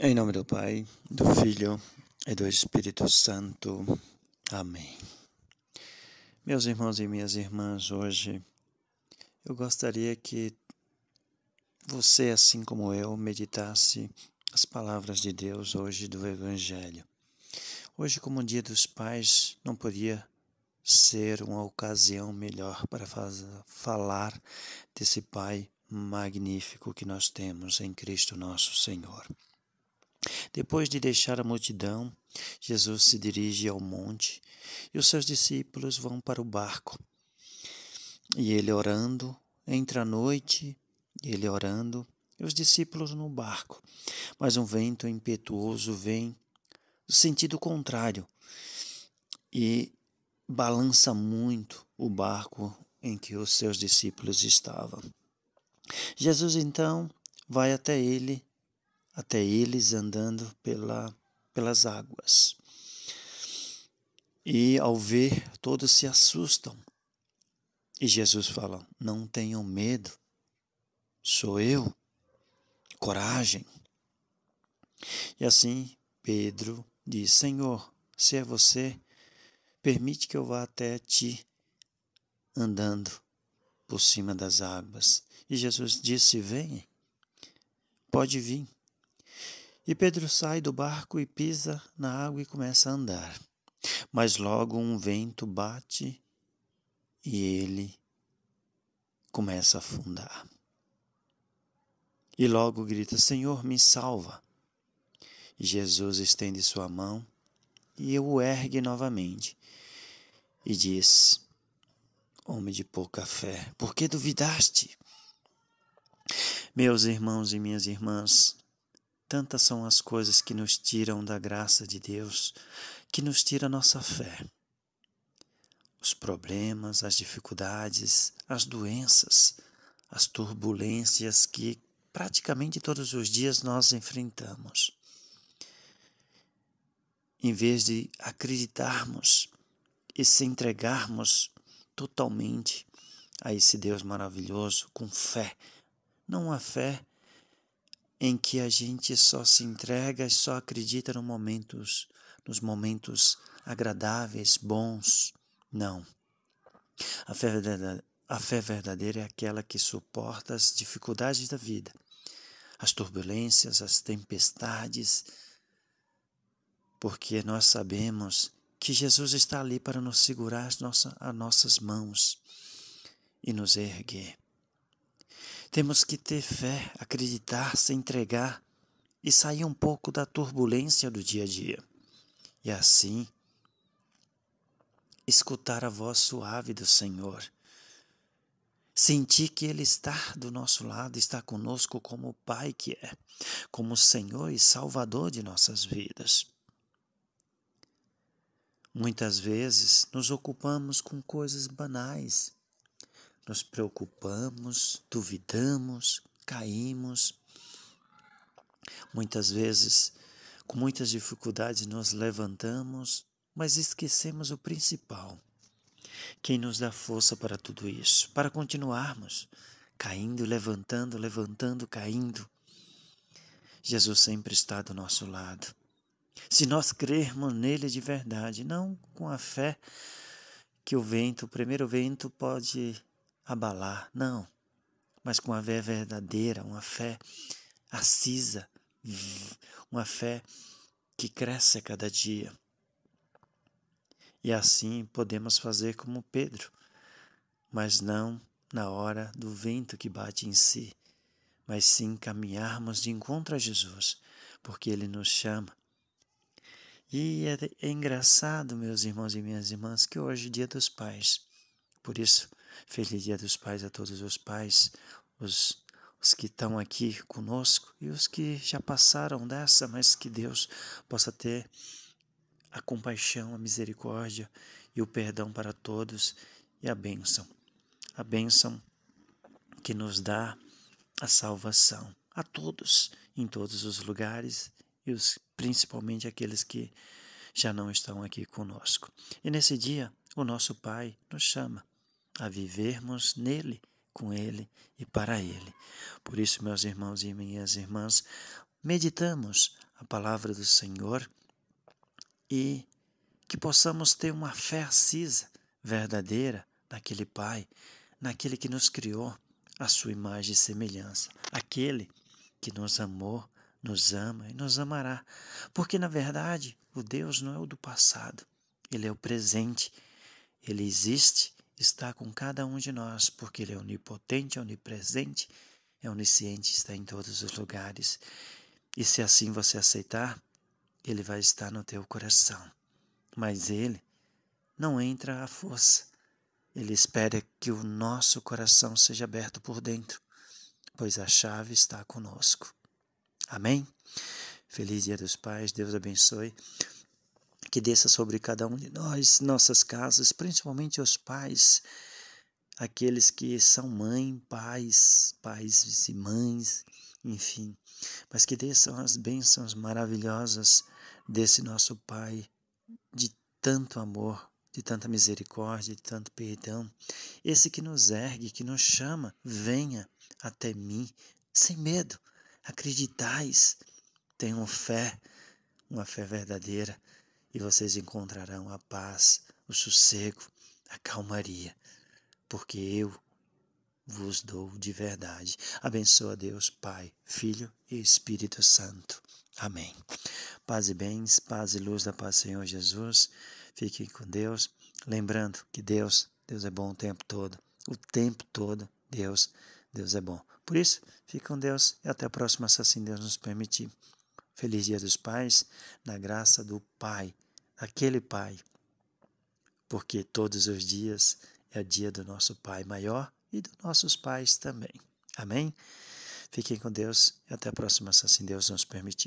Em nome do Pai, do Filho e do Espírito Santo. Amém. Meus irmãos e minhas irmãs, hoje eu gostaria que você, assim como eu, meditasse as palavras de Deus hoje do Evangelho. Hoje, como Dia dos Pais, não podia ser uma ocasião melhor para falar desse Pai magnífico que nós temos em Cristo nosso Senhor. Depois de deixar a multidão, Jesus se dirige ao monte e os seus discípulos vão para o barco. E ele orando, entra a noite, ele orando, e os discípulos no barco. Mas um vento impetuoso vem no sentido contrário e balança muito o barco em que os seus discípulos estavam. Jesus então vai até ele até eles andando pela, pelas águas. E ao ver, todos se assustam. E Jesus fala: Não tenham medo, sou eu. Coragem. E assim Pedro diz: Senhor, se é você, permite que eu vá até ti andando por cima das águas. E Jesus disse: Vem, pode vir. E Pedro sai do barco e pisa na água e começa a andar. Mas logo um vento bate e ele começa a afundar. E logo grita: Senhor, me salva. E Jesus estende sua mão e o ergue novamente e diz: Homem de pouca fé, por que duvidaste? Meus irmãos e minhas irmãs, tantas são as coisas que nos tiram da graça de Deus, que nos tira a nossa fé. Os problemas, as dificuldades, as doenças, as turbulências que praticamente todos os dias nós enfrentamos. Em vez de acreditarmos e se entregarmos totalmente a esse Deus maravilhoso com fé, não a fé em que a gente só se entrega e só acredita nos momentos, nos momentos agradáveis, bons. Não. A fé, verdadeira, a fé verdadeira é aquela que suporta as dificuldades da vida, as turbulências, as tempestades, porque nós sabemos que Jesus está ali para nos segurar as nossa, as nossas mãos e nos erguer. Temos que ter fé, acreditar, se entregar e sair um pouco da turbulência do dia a dia. E assim, escutar a voz suave do Senhor. Sentir que Ele está do nosso lado, está conosco como o Pai que é, como Senhor e Salvador de nossas vidas. Muitas vezes nos ocupamos com coisas banais, nos preocupamos, duvidamos, caímos. Muitas vezes, com muitas dificuldades, nos levantamos, mas esquecemos o principal. Quem nos dá força para tudo isso, para continuarmos caindo, levantando, levantando, caindo. Jesus sempre está do nosso lado. Se nós crermos nele de verdade, não com a fé que o vento, o primeiro vento, pode abalar, não. Mas com a fé verdadeira, uma fé acisa, uma fé que cresce a cada dia. E assim podemos fazer como Pedro, mas não na hora do vento que bate em si, mas sim caminharmos de encontro a Jesus, porque ele nos chama. E é, é engraçado, meus irmãos e minhas irmãs, que hoje é dia dos pais. Por isso, Feliz Dia dos Pais a todos os pais, os, os que estão aqui conosco e os que já passaram dessa, mas que Deus possa ter a compaixão, a misericórdia e o perdão para todos e a bênção. A bênção que nos dá a salvação a todos, em todos os lugares e os, principalmente aqueles que já não estão aqui conosco. E nesse dia, o nosso Pai nos chama a vivermos nele, com ele e para ele. Por isso, meus irmãos e minhas irmãs, meditamos a palavra do Senhor e que possamos ter uma fé acisa, verdadeira, naquele Pai, naquele que nos criou a sua imagem e semelhança, aquele que nos amou, nos ama e nos amará. Porque, na verdade, o Deus não é o do passado, ele é o presente, ele existe está com cada um de nós, porque Ele é onipotente, onipresente, é onisciente, está em todos os lugares. E se assim você aceitar, Ele vai estar no teu coração. Mas Ele não entra à força. Ele espera que o nosso coração seja aberto por dentro, pois a chave está conosco. Amém? Feliz Dia dos Pais, Deus abençoe que desça sobre cada um de nós, nossas casas, principalmente os pais, aqueles que são mãe, pais, pais e mães, enfim, mas que desçam as bênçãos maravilhosas desse nosso Pai de tanto amor, de tanta misericórdia, de tanto perdão, esse que nos ergue, que nos chama, venha até mim, sem medo, acreditais, tenham fé, uma fé verdadeira e vocês encontrarão a paz, o sossego, a calmaria, porque eu vos dou de verdade. Abençoa Deus, Pai, Filho e Espírito Santo. Amém. Paz e bens, paz e luz da paz Senhor Jesus. Fiquem com Deus, lembrando que Deus, Deus é bom o tempo todo. O tempo todo, Deus, Deus é bom. Por isso, fique com Deus e até a próxima, se assim Deus nos permitir. Feliz Dia dos Pais, na graça do Pai, aquele Pai. Porque todos os dias é dia do nosso Pai maior e dos nossos pais também. Amém? Fiquem com Deus e até a próxima, se assim Deus nos permitir.